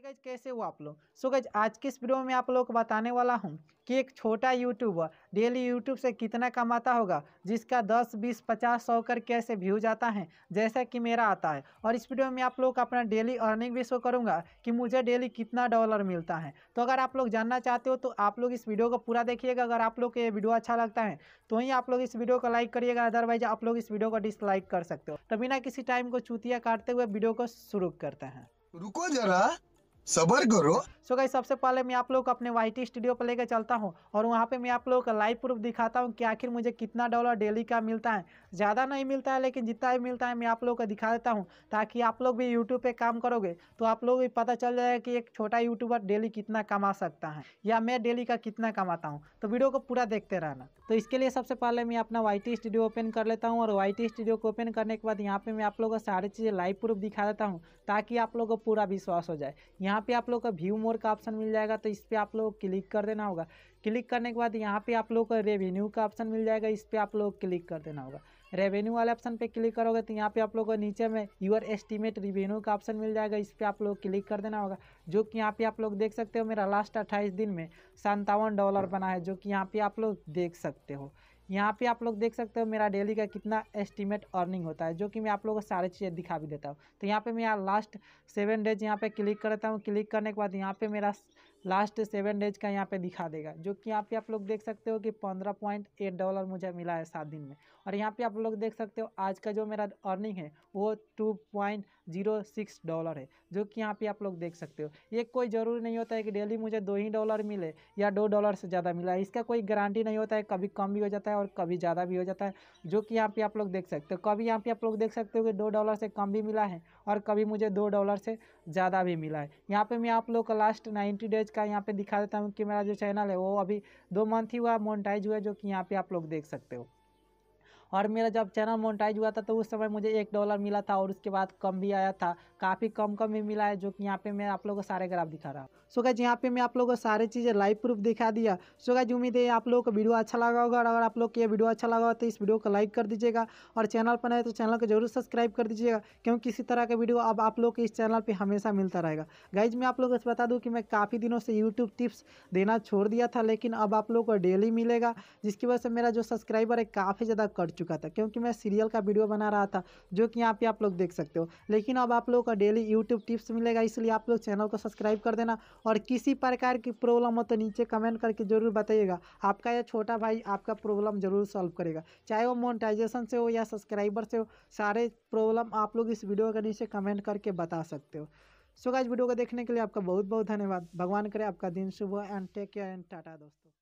guys कैसे हो आप लोग सो गाइज आज के इस वीडियो में आप लोग को बताने वाला हूँ कि एक छोटा यूट्यूबर डेली यूट्यूब से कितना कमाता होगा जिसका 10, 20, 50, 100 कर कैसे व्यू जाता है जैसा कि मेरा आता है और इस वीडियो में आप लोग अपना डेली अर्निंग भी शो करूँगा कि मुझे डेली कितना डॉलर मिलता है तो अगर आप लोग जानना चाहते हो तो आप लोग इस वीडियो को पूरा देखिएगा अगर आप लोग को ये वीडियो अच्छा लगता है तो ही आप लोग इस वीडियो को लाइक करिएगा अदरवाइज आप लोग इस वीडियो को डिसलाइक कर सकते हो तो बिना किसी टाइम को चूतिया काटते हुए वीडियो को शुरू करते हैं रुको जरा सबर करो सो गई सबसे पहले मैं आप लोग को अपने वाई टी स्टूडियो पर लेकर चलता हूँ और वहाँ पे मैं आप लोगों का लाइव प्रूफ दिखाता हूँ कि आखिर मुझे कितना डॉलर डेली का मिलता है ज़्यादा नहीं मिलता है लेकिन जितना भी मिलता है मैं आप लोगों को दिखा देता हूँ ताकि आप लोग भी यूट्यूब पे काम करोगे तो आप लोग भी पता चल जाएगा कि एक छोटा यूट्यूबर डेली कितना कमा सकता है या मैं डेली का कितना कमाता हूँ तो वीडियो को पूरा देखते रहना तो इसके लिए सबसे पहले मैं अपना वाई टी स्टूडियो ओपन कर लेता हूँ और वाई टी स्टूडियो को ओपन करने के बाद यहाँ पर मैं आप लोगों को सारी चीज़ें लाइव प्रूफ दिखा देता हूँ ताकि आप लोग को पूरा विश्वास हो जाए यहाँ यहाँ पे आप लोग का व्यू मोर का ऑप्शन मिल जाएगा तो इस पर आप लोग क्लिक कर देना होगा क्लिक करने के बाद यहाँ पे आप लोग का रेवेन्यू का ऑप्शन मिल जाएगा इस पर आप लोग क्लिक कर देना होगा रेवेन्यू वाले ऑप्शन पे क्लिक करोगे तो यहाँ पे आप लोग को नीचे में यूर एस्टिमेट रिवेन्यू का ऑप्शन मिल जाएगा इस पर आप लोग क्लिक कर देना होगा जो कि यहाँ पे आप लोग देख सकते हो मेरा लास्ट अट्ठाईस दिन में संतावन डॉलर बना है जो कि यहाँ पे आप लोग देख सकते हो यहाँ पे आप लोग देख सकते हो मेरा डेली का कितना एस्टिमेट अर्निंग होता है जो कि मैं आप लोगों को सारी चीज़ें दिखा भी देता हूँ तो यहाँ पे मैं यहाँ लास्ट सेवन डेज यहाँ पे क्लिक करता हूँ क्लिक करने के बाद यहाँ पे मेरा लास्ट सेवन डेज का यहाँ पे दिखा देगा जो कि यहाँ पे आप लोग देख सकते हो कि पंद्रह पॉइंट एट डॉलर मुझे मिला है सात दिन में और यहाँ पे आप लोग देख सकते हो आज का जो मेरा अर्निंग है वो two point zero six dollar है जो कि यहाँ पे आप लोग देख सकते हो ये कोई ज़रूरी नहीं होता है कि डेली मुझे दो ही डॉलर मिले या दो डॉलर से ज़्यादा मिला इसका कोई गारंटी नहीं होता है कभी कम भी हो जाता है और कभी ज़्यादा भी हो जाता है जो कि यहाँ पर आप लोग देख सकते हो कभी यहाँ पर आप लोग देख सकते हो कि दो डॉलर से कम भी मिला है और कभी मुझे दो डॉलर से ज़्यादा भी मिला है यहाँ पर मैं आप लोग का लास्ट नाइन्टी डेज इसका यहाँ पे दिखा देता हूँ कि मेरा जो चैनल है वो अभी दो मंथ ही हुआ मोनटाइज हुआ जो कि यहाँ पे आप लोग देख सकते हो और मेरा जब चैनल मोनिटाइज हुआ था तो उस समय मुझे एक डॉलर मिला था और उसके बाद कम भी आया था काफ़ी कम कम भी मिला है जो कि यहाँ पे मैं आप लोगों को सारे ग्राफ दिखा रहा हूँ सो गैज यहाँ पे मैं आप लोगों को सारी चीज़ें लाइव प्रूफ दिखा दिया सो उम्मीद है आप लोगों को वीडियो अच्छा लगा होगा और अगर आप लोग को ये वीडियो अच्छा लगा हो तो इस वीडियो को लाइक कर दीजिएगा और चैनल पर नए तो चैनल को जरूर सब्सक्राइब कर दीजिएगा क्योंकि इसी तरह का वीडियो अब आप लोग के इस चैनल पर हमेशा मिलता रहेगा गाइज मैं आप लोगों को बता दूँ कि मैं काफ़ी दिनों से यूट्यूब टिप्स देना छोड़ दिया था लेकिन अब आप लोग को डेली मिलेगा जिसकी वजह से मेरा जो सब्सक्राइबर है काफ़ी ज़्यादा कट चुका चुका था क्योंकि मैं सीरियल का वीडियो बना रहा था जो कि यहाँ पे आप लोग देख सकते हो लेकिन अब आप लोगों का डेली यूट्यूब टिप्स मिलेगा इसलिए आप लोग चैनल को सब्सक्राइब कर देना और किसी प्रकार की प्रॉब्लम हो तो नीचे कमेंट करके ज़रूर बताइएगा आपका यह छोटा भाई आपका प्रॉब्लम ज़रूर सॉल्व करेगा चाहे वो मोनिटाइजेशन से हो या सब्सक्राइबर से हो सारे प्रॉब्लम आप लोग इस वीडियो के नीचे कमेंट करके बता सकते हो सो so गाइज वीडियो को देखने के लिए आपका बहुत बहुत धन्यवाद भगवान करे आपका दिन शुभ हो and take care and tata दोस्तों